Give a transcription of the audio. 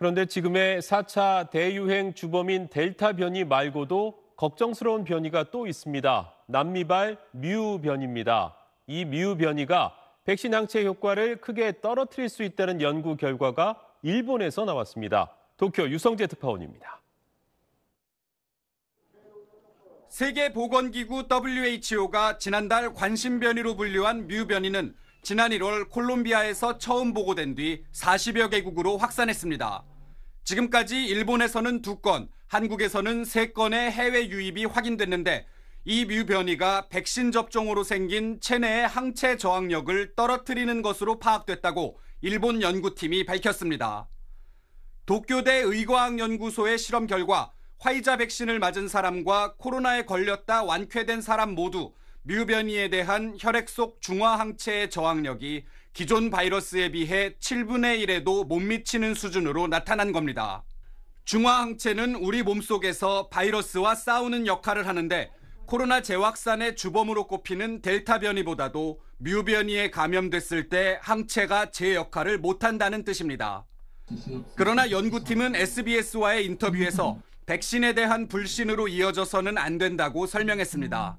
그런데 지금의 4차 대유행 주범인 델타 변이 말고도 걱정스러운 변이가 또 있습니다. 남미발 뮤 변입니다. 이 뮤 변이가 백신 항체 효과를 크게 떨어뜨릴 수 있다는 연구 결과가 일본에서 나왔습니다. 도쿄 유성재 특파원입니다. 세계보건기구 WHO가 지난달 관심 변이로 분류한 뮤 변이는 지난 1월 콜롬비아에서 처음 보고된 뒤 40여 개국으로 확산했습니다. 지금까지 일본에서는 두건 한국에서는 세건의 해외 유입이 확인됐는데 이 뮤변이가 백신 접종으로 생긴 체내의 항체 저항력을 떨어뜨리는 것으로 파악됐다고 일본 연구팀이 밝혔습니다. 도쿄대 의과학연구소의 실험 결과 화이자 백신을 맞은 사람과 코로나에 걸렸다 완쾌된 사람 모두 뮤변이에 대한 혈액 속 중화 항체의 저항력이 기존 바이러스에 비해 7분의 1에도 못 미치는 수준으로 나타난 겁니다. 중화 항체는 우리 몸속에서 바이러스와 싸우는 역할을 하는데 코로나 재확산의 주범으로 꼽히는 델타 변이보다도 뮤변이에 감염됐을 때 항체가 제 역할을 못한다는 뜻입니다. 그러나 연구팀은 SBS와의 인터뷰에서 백신에 대한 불신으로 이어져서는 안 된다고 설명했습니다.